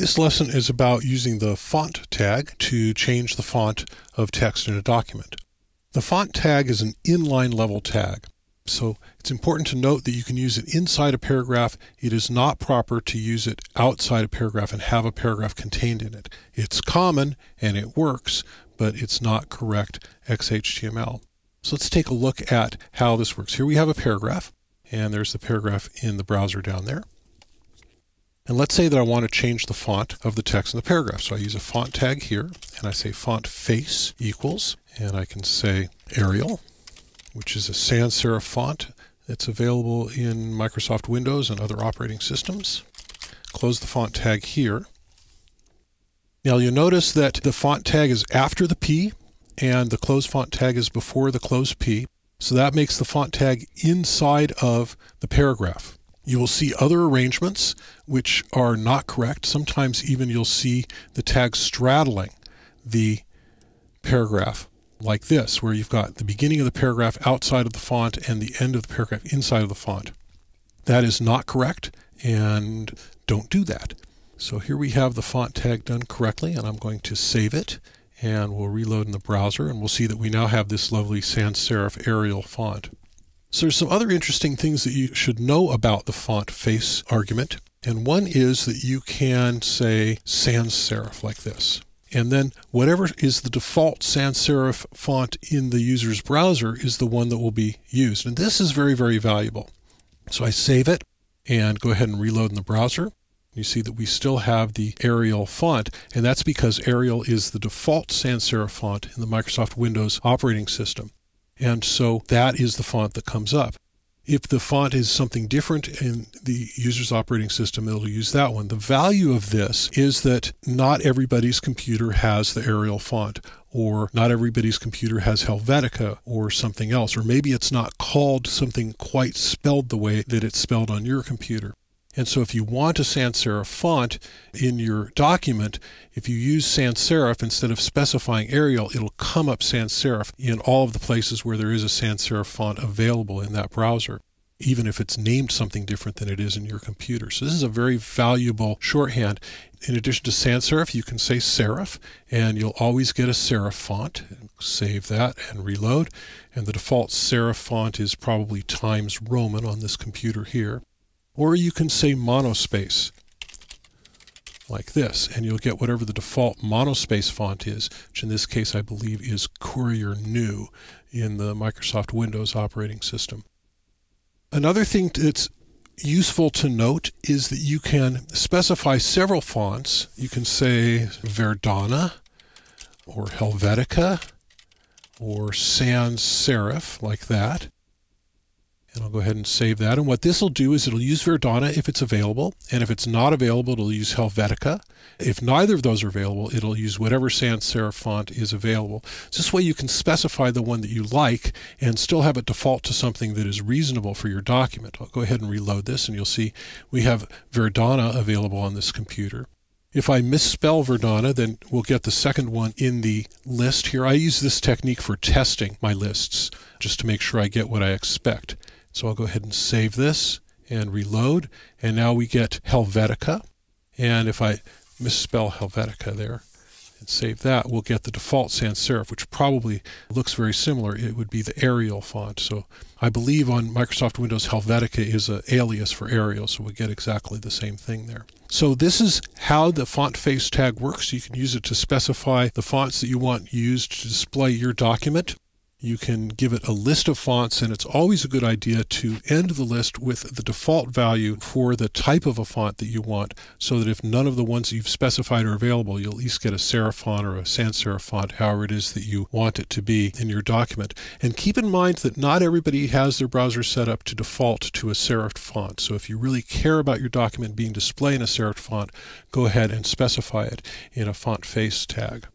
This lesson is about using the font tag to change the font of text in a document. The font tag is an inline level tag, so it's important to note that you can use it inside a paragraph. It is not proper to use it outside a paragraph and have a paragraph contained in it. It's common and it works, but it's not correct XHTML. So let's take a look at how this works. Here we have a paragraph, and there's the paragraph in the browser down there. And let's say that I want to change the font of the text in the paragraph. So I use a font tag here, and I say font face equals, and I can say Arial, which is a sans serif font that's available in Microsoft Windows and other operating systems. Close the font tag here. Now you'll notice that the font tag is after the P and the close font tag is before the close P. So that makes the font tag inside of the paragraph. You will see other arrangements which are not correct. Sometimes even you'll see the tag straddling the paragraph like this, where you've got the beginning of the paragraph outside of the font and the end of the paragraph inside of the font. That is not correct, and don't do that. So here we have the font tag done correctly, and I'm going to save it, and we'll reload in the browser, and we'll see that we now have this lovely sans serif Arial font. So there's some other interesting things that you should know about the font face argument. And one is that you can say sans serif like this. And then whatever is the default sans serif font in the user's browser is the one that will be used. And this is very, very valuable. So I save it and go ahead and reload in the browser. You see that we still have the Arial font, and that's because Arial is the default sans serif font in the Microsoft Windows operating system. And so that is the font that comes up. If the font is something different in the user's operating system, it'll use that one. The value of this is that not everybody's computer has the Arial font, or not everybody's computer has Helvetica or something else, or maybe it's not called something quite spelled the way that it's spelled on your computer. And so if you want a sans serif font in your document, if you use sans serif instead of specifying Arial, it'll come up sans serif in all of the places where there is a sans serif font available in that browser, even if it's named something different than it is in your computer. So this is a very valuable shorthand. In addition to sans serif, you can say serif, and you'll always get a serif font. Save that and reload. And the default serif font is probably Times Roman on this computer here or you can say monospace like this, and you'll get whatever the default monospace font is, which in this case I believe is Courier New in the Microsoft Windows operating system. Another thing that's useful to note is that you can specify several fonts. You can say Verdana or Helvetica or Sans Serif like that. And I'll go ahead and save that. And what this will do is it'll use Verdana if it's available. And if it's not available, it'll use Helvetica. If neither of those are available, it'll use whatever sans serif font is available. So this way you can specify the one that you like and still have it default to something that is reasonable for your document. I'll go ahead and reload this and you'll see we have Verdana available on this computer. If I misspell Verdana, then we'll get the second one in the list here. I use this technique for testing my lists just to make sure I get what I expect. So I'll go ahead and save this and reload. And now we get Helvetica. And if I misspell Helvetica there and save that, we'll get the default sans serif, which probably looks very similar. It would be the Arial font. So I believe on Microsoft Windows, Helvetica is an alias for Arial, so we get exactly the same thing there. So this is how the font face tag works. You can use it to specify the fonts that you want used to display your document. You can give it a list of fonts, and it's always a good idea to end the list with the default value for the type of a font that you want, so that if none of the ones you've specified are available, you'll at least get a serif font or a sans serif font, however it is that you want it to be in your document. And keep in mind that not everybody has their browser set up to default to a serif font. So if you really care about your document being displayed in a serif font, go ahead and specify it in a font face tag.